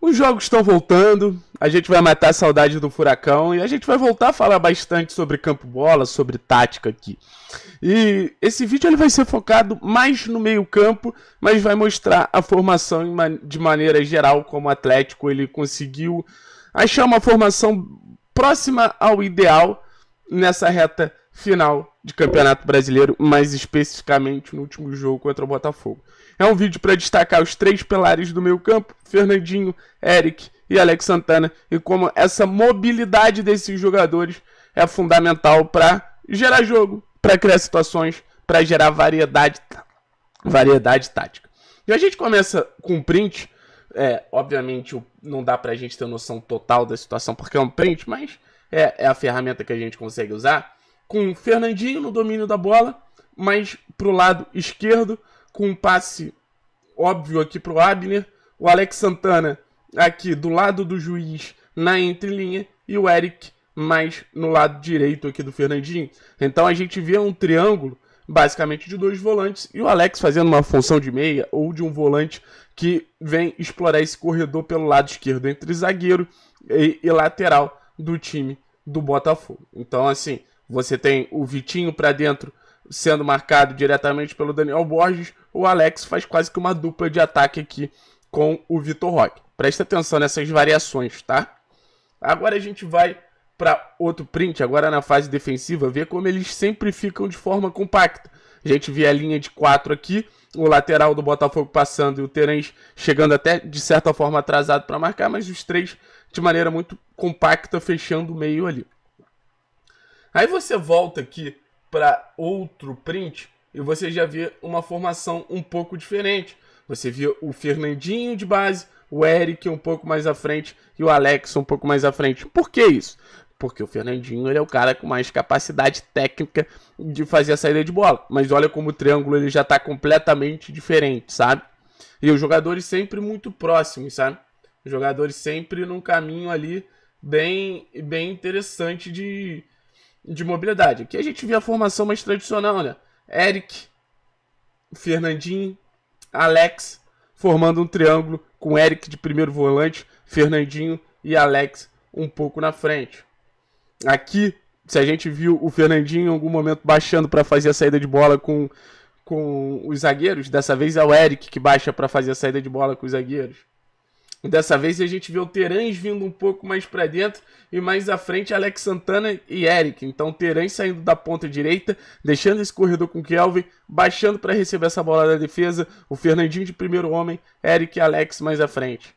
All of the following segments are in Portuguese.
Os jogos estão voltando, a gente vai matar a saudade do furacão e a gente vai voltar a falar bastante sobre campo bola, sobre tática aqui. E esse vídeo ele vai ser focado mais no meio-campo, mas vai mostrar a formação de maneira geral como o Atlético ele conseguiu achar uma formação próxima ao ideal nessa reta final de Campeonato Brasileiro, mais especificamente no último jogo contra o Botafogo. É um vídeo para destacar os três pilares do meu campo, Fernandinho, Eric e Alex Santana, e como essa mobilidade desses jogadores é fundamental para gerar jogo, para criar situações, para gerar variedade, variedade tática. E a gente começa com um print. É, obviamente não dá para a gente ter noção total da situação porque é um print, mas é, é a ferramenta que a gente consegue usar. Com o Fernandinho no domínio da bola, mas pro lado esquerdo, com um passe óbvio aqui para o Abner, o Alex Santana aqui do lado do juiz na entrelinha e o Eric mais no lado direito aqui do Fernandinho. Então a gente vê um triângulo basicamente de dois volantes e o Alex fazendo uma função de meia ou de um volante que vem explorar esse corredor pelo lado esquerdo entre zagueiro e, e lateral do time do Botafogo. Então assim, você tem o Vitinho para dentro sendo marcado diretamente pelo Daniel Borges, o Alex faz quase que uma dupla de ataque aqui com o Vitor Roque. Presta atenção nessas variações, tá? Agora a gente vai para outro print, agora na fase defensiva, ver como eles sempre ficam de forma compacta. A gente vê a linha de 4 aqui, o lateral do Botafogo passando e o Terãs chegando até de certa forma atrasado para marcar, mas os três de maneira muito compacta fechando o meio ali. Aí você volta aqui para outro print e você já vê uma formação um pouco diferente. Você vê o Fernandinho de base, o Eric um pouco mais à frente e o Alex um pouco mais à frente. Por que isso? Porque o Fernandinho ele é o cara com mais capacidade técnica de fazer a saída de bola. Mas olha como o triângulo ele já está completamente diferente, sabe? E os jogadores sempre muito próximos, sabe? Os jogadores sempre num caminho ali bem, bem interessante de, de mobilidade. Aqui a gente vê a formação mais tradicional, né? Eric, Fernandinho, Alex, formando um triângulo com Eric de primeiro volante, Fernandinho e Alex um pouco na frente. Aqui, se a gente viu o Fernandinho em algum momento baixando para fazer a saída de bola com, com os zagueiros, dessa vez é o Eric que baixa para fazer a saída de bola com os zagueiros. Dessa vez a gente vê o Terãs vindo um pouco mais para dentro e mais à frente Alex Santana e Eric. Então Terãs saindo da ponta direita, deixando esse corredor com o Kelvin, baixando para receber essa bola da defesa. O Fernandinho de primeiro homem, Eric e Alex mais à frente.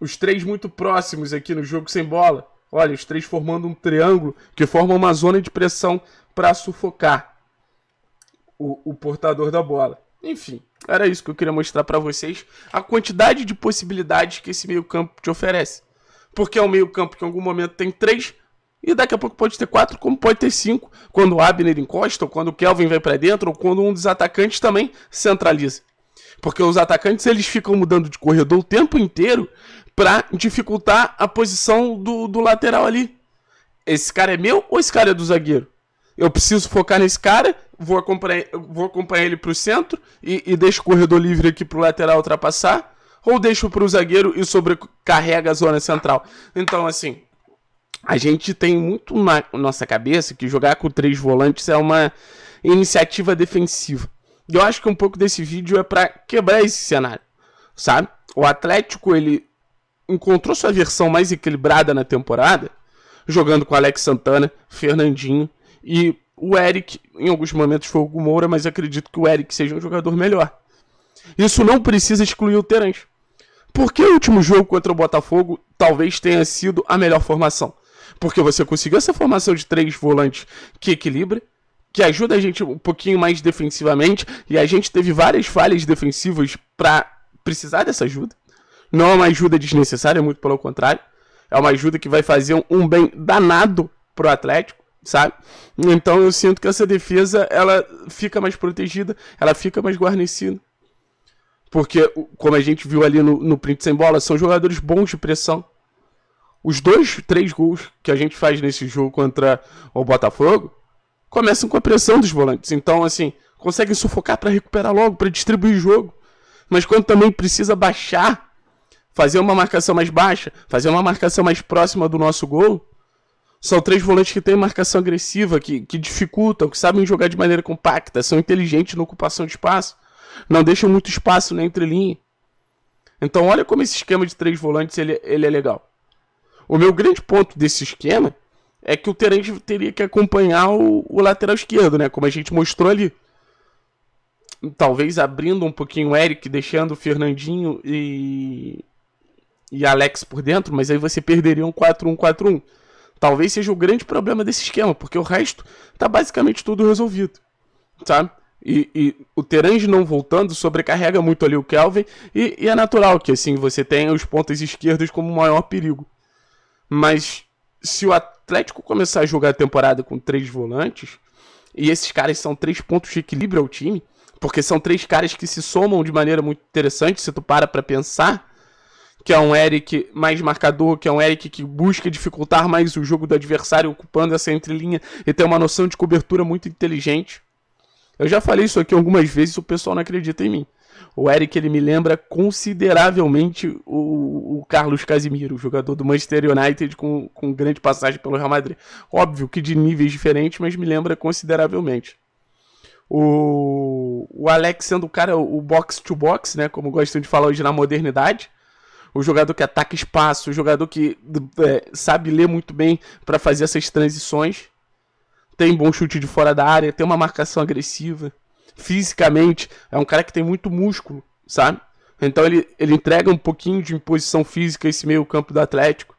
Os três muito próximos aqui no jogo sem bola. Olha, os três formando um triângulo que forma uma zona de pressão para sufocar o, o portador da bola. Enfim, era isso que eu queria mostrar para vocês, a quantidade de possibilidades que esse meio-campo te oferece. Porque é um meio-campo que em algum momento tem três, e daqui a pouco pode ter quatro, como pode ter cinco, quando o Abner encosta, ou quando o Kelvin vai para dentro, ou quando um dos atacantes também centraliza. Porque os atacantes eles ficam mudando de corredor o tempo inteiro para dificultar a posição do, do lateral ali. Esse cara é meu ou esse cara é do zagueiro? Eu preciso focar nesse cara vou acompanhar, vou acompanhar ele para o centro e, e deixo o corredor livre aqui para o lateral ultrapassar, ou deixo para o zagueiro e sobrecarrega a zona central. Então, assim, a gente tem muito na nossa cabeça que jogar com três volantes é uma iniciativa defensiva. E eu acho que um pouco desse vídeo é para quebrar esse cenário, sabe? O Atlético, ele encontrou sua versão mais equilibrada na temporada, jogando com Alex Santana, Fernandinho e o Eric, em alguns momentos, foi o Moura, mas acredito que o Eric seja um jogador melhor. Isso não precisa excluir o Terence. Porque o último jogo contra o Botafogo talvez tenha sido a melhor formação. Porque você conseguiu essa formação de três volantes que equilibra, que ajuda a gente um pouquinho mais defensivamente, e a gente teve várias falhas defensivas para precisar dessa ajuda. Não é uma ajuda desnecessária, muito pelo contrário. É uma ajuda que vai fazer um bem danado pro Atlético sabe? Então eu sinto que essa defesa ela fica mais protegida, ela fica mais guarnecida. Porque, como a gente viu ali no, no print sem bola, são jogadores bons de pressão. Os dois, três gols que a gente faz nesse jogo contra o Botafogo começam com a pressão dos volantes. Então, assim, conseguem sufocar para recuperar logo, para distribuir o jogo. Mas quando também precisa baixar, fazer uma marcação mais baixa, fazer uma marcação mais próxima do nosso gol, são três volantes que têm marcação agressiva, que, que dificultam, que sabem jogar de maneira compacta, são inteligentes na ocupação de espaço, não deixam muito espaço na entrelinha. Então olha como esse esquema de três volantes ele, ele é legal. O meu grande ponto desse esquema é que o Terence teria que acompanhar o, o, lateral esquerdo, né? Como a gente mostrou ali. Talvez abrindo um pouquinho o Eric, deixando o Fernandinho e, e Alex por dentro, mas aí você perderia um 4-1-4-1. Talvez seja o grande problema desse esquema, porque o resto está basicamente tudo resolvido, sabe? E, e, o Terange não voltando sobrecarrega muito ali o Kelvin. E, e, é natural que assim você tenha os pontas esquerdos como o maior perigo. Mas se o Atlético começar a jogar a temporada com três volantes, e esses caras são três pontos de equilíbrio ao time, porque são três caras que se somam de maneira muito interessante, se tu para pra pensar, que é um Eric mais marcador, que é um Eric que busca dificultar mais o jogo do adversário, ocupando essa entrelinha e tem uma noção de cobertura muito inteligente. Eu já falei isso aqui algumas vezes, o pessoal não acredita em mim. O Eric ele me lembra consideravelmente o, o Carlos Casimiro, jogador do Manchester United com, com grande passagem pelo Real Madrid. Óbvio que de níveis diferentes, mas me lembra consideravelmente. O, o Alex sendo o cara, o box-to-box, -box, né, como gostam de falar hoje na modernidade, o jogador que ataca espaço, o jogador que é, sabe ler muito bem para fazer essas transições, tem bom chute de fora da área, tem uma marcação agressiva, fisicamente é um cara que tem muito músculo, sabe? Então ele, ele entrega um pouquinho de imposição física esse meio campo do Atlético.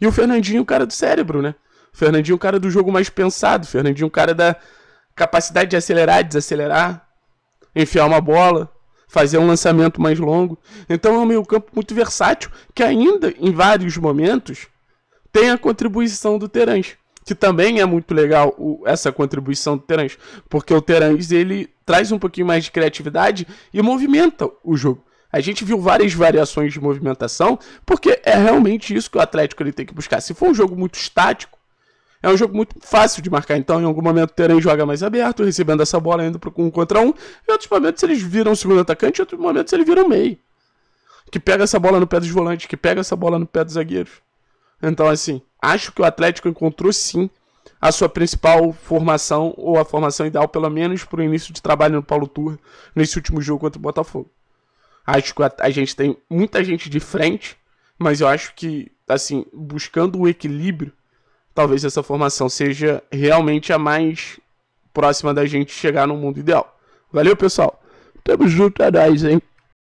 E o Fernandinho, o é cara do cérebro, né? O Fernandinho, o é cara do jogo mais pensado. O Fernandinho, o é cara da capacidade de acelerar, desacelerar, enfiar uma bola fazer um lançamento mais longo. Então é um meio-campo muito versátil que ainda em vários momentos tem a contribuição do Terans, que também é muito legal o, essa contribuição do Terans, porque o Terans ele traz um pouquinho mais de criatividade e movimenta o jogo. A gente viu várias variações de movimentação, porque é realmente isso que o Atlético ele tem que buscar. Se for um jogo muito estático, é um jogo muito fácil de marcar, então em algum momento terem joga mais aberto, recebendo essa bola indo para um contra um, e outros momentos eles viram o segundo atacante, e outros momentos eles viram meio. Que pega essa bola no pé dos volantes, que pega essa bola no pé dos zagueiros. Então, assim, acho que o Atlético encontrou sim a sua principal formação, ou a formação ideal, pelo menos para o início de trabalho no Paulo Tour, nesse último jogo contra o Botafogo. Acho que a, a gente tem muita gente de frente, mas eu acho que, assim, buscando o equilíbrio, talvez essa formação seja realmente a mais próxima da gente chegar no mundo ideal. Valeu, pessoal. Tamo junto, a é nós, hein?